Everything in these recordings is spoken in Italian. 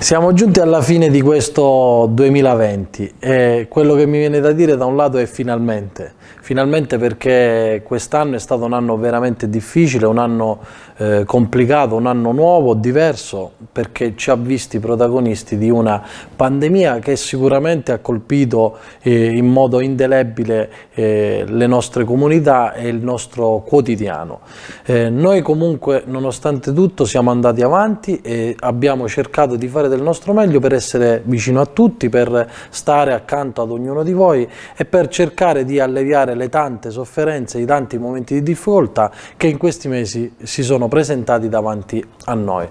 Siamo giunti alla fine di questo 2020 e quello che mi viene da dire da un lato è finalmente, finalmente perché quest'anno è stato un anno veramente difficile, un anno eh, complicato, un anno nuovo, diverso, perché ci ha visti protagonisti di una pandemia che sicuramente ha colpito eh, in modo indelebile eh, le nostre comunità e il nostro quotidiano. Eh, noi comunque nonostante tutto siamo andati avanti e abbiamo cercato di fare delle del nostro meglio per essere vicino a tutti, per stare accanto ad ognuno di voi e per cercare di alleviare le tante sofferenze, i tanti momenti di difficoltà che in questi mesi si sono presentati davanti a noi.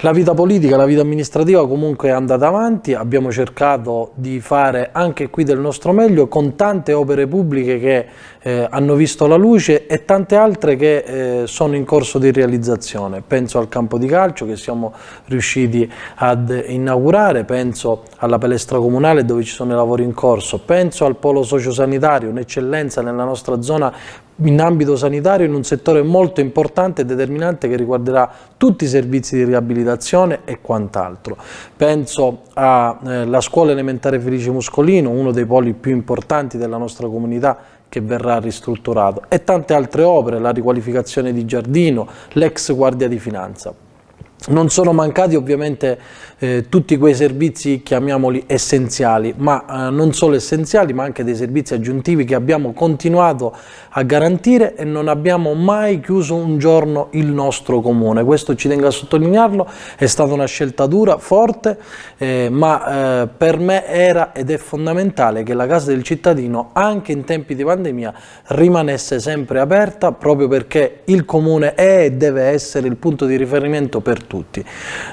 La vita politica, la vita amministrativa comunque è andata avanti, abbiamo cercato di fare anche qui del nostro meglio con tante opere pubbliche che eh, hanno visto la luce e tante altre che eh, sono in corso di realizzazione. Penso al campo di calcio che siamo riusciti ad inaugurare, penso alla palestra comunale dove ci sono i lavori in corso, penso al polo sociosanitario, un'eccellenza nella nostra zona in ambito sanitario in un settore molto importante e determinante che riguarderà tutti i servizi di riabilitazione e quant'altro. Penso alla eh, scuola elementare Felice Muscolino, uno dei poli più importanti della nostra comunità che verrà ristrutturato e tante altre opere, la riqualificazione di Giardino, l'ex guardia di finanza. Non sono mancati ovviamente eh, tutti quei servizi, chiamiamoli essenziali, ma eh, non solo essenziali, ma anche dei servizi aggiuntivi che abbiamo continuato a garantire e non abbiamo mai chiuso un giorno il nostro comune. Questo ci tengo a sottolinearlo, è stata una scelta dura, forte, eh, ma eh, per me era ed è fondamentale che la Casa del Cittadino, anche in tempi di pandemia, rimanesse sempre aperta proprio perché il comune è e deve essere il punto di riferimento per tutti.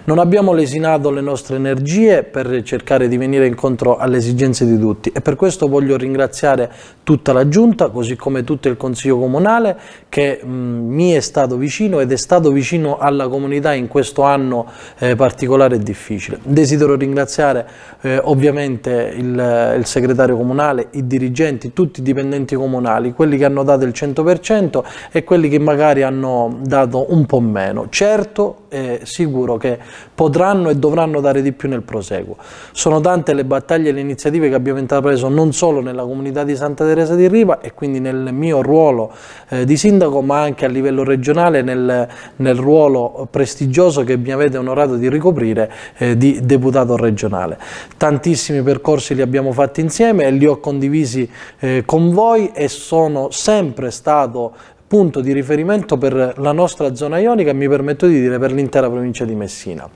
Non abbiamo lesinato le nostre energie per cercare di venire incontro alle esigenze di tutti e per questo voglio ringraziare tutta la Giunta, così come tutto il Consiglio Comunale che mh, mi è stato vicino ed è stato vicino alla comunità in questo anno eh, particolare e difficile. Desidero ringraziare eh, ovviamente il, il segretario comunale, i dirigenti, tutti i dipendenti comunali, quelli che hanno dato il 100% e quelli che magari hanno dato un po' meno. Certo, è eh, sicuro che potranno e dovranno potranno dare di più nel proseguo. Sono tante le battaglie e le iniziative che abbiamo intrapreso non solo nella comunità di Santa Teresa di Riva e quindi nel mio ruolo eh, di sindaco, ma anche a livello regionale nel, nel, ruolo prestigioso che mi avete onorato di ricoprire eh, di deputato regionale. Tantissimi percorsi li abbiamo fatti insieme e li ho condivisi eh, con voi e sono sempre stato punto di riferimento per la nostra zona ionica e mi permetto di dire per l'intera provincia di Messina.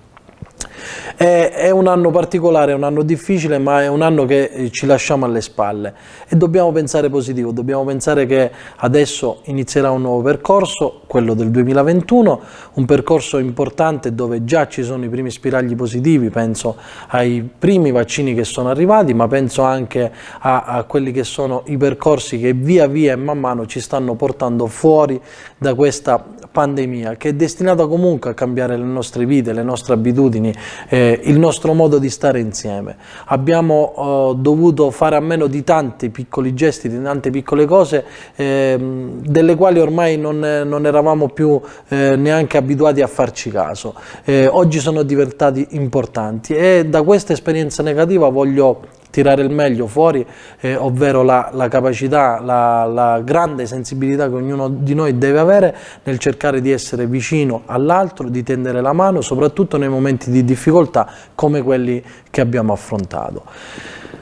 È, è un anno particolare, è un anno difficile, ma è un anno che eh, ci lasciamo alle spalle e dobbiamo pensare positivo, dobbiamo pensare che adesso inizierà un nuovo percorso, quello del 2021, un percorso importante dove già ci sono i primi spiragli positivi, penso ai primi vaccini che sono arrivati, ma penso anche a, a quelli che sono i percorsi che via via e man mano ci stanno portando fuori da questa pandemia che è destinata comunque a cambiare le nostre vite, le nostre abitudini, eh, il nostro modo di stare insieme. Abbiamo eh, dovuto fare a meno di tanti piccoli gesti, di tante piccole cose, eh, delle quali ormai non, non eravamo più eh, neanche abituati a farci caso. Eh, oggi sono diventati importanti e da questa esperienza negativa voglio tirare il meglio fuori, eh, ovvero la, la capacità, la, la, grande sensibilità che ognuno di noi deve avere nel cercare di essere vicino all'altro, di tendere la mano, soprattutto nei momenti di difficoltà come quelli che abbiamo affrontato.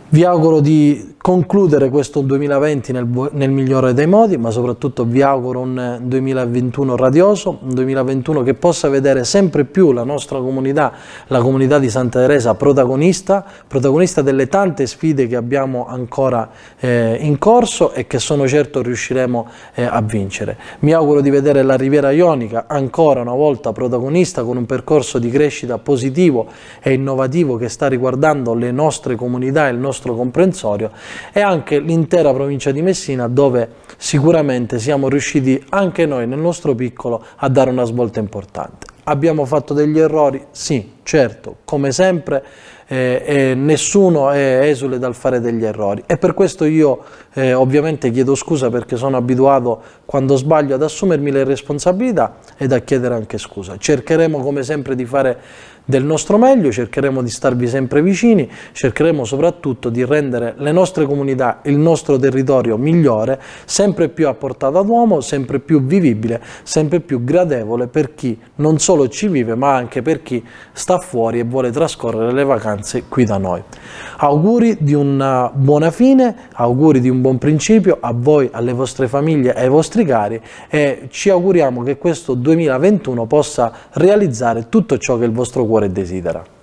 Vi auguro di concludere questo 2020 nel, nel, migliore dei modi, ma soprattutto vi auguro un 2021 radioso, un 2021 che possa vedere sempre più la nostra comunità, la comunità di Santa Teresa, protagonista, protagonista delle tante sfide che abbiamo ancora eh, in corso e che sono certo riusciremo eh, a vincere. Mi auguro di vedere la Riviera Ionica ancora una volta protagonista con un percorso di crescita positivo e innovativo che sta riguardando le nostre comunità e il nostro comprensorio e anche l'intera provincia di Messina dove sicuramente siamo riusciti anche noi nel nostro piccolo a dare una svolta importante. Abbiamo fatto degli errori? Sì, certo, come sempre eh, eh, nessuno è esule dal fare degli errori e per questo io eh, ovviamente chiedo scusa perché sono abituato quando sbaglio ad assumermi le responsabilità ed a chiedere anche scusa. Cercheremo come sempre di fare del nostro meglio, cercheremo di starvi sempre vicini, cercheremo soprattutto di rendere le nostre comunità, il nostro territorio migliore, sempre più a portata d'uomo, sempre più vivibile, sempre più gradevole per chi non solo ci vive ma anche per chi sta fuori e vuole trascorrere le vacanze qui da noi. Auguri di una eh, buona fine, auguri di un buon principio a voi, alle vostre famiglie, ai vostri cari e ci auguriamo che questo 2021 possa realizzare tutto ciò che il vostro cuore cuore desidera.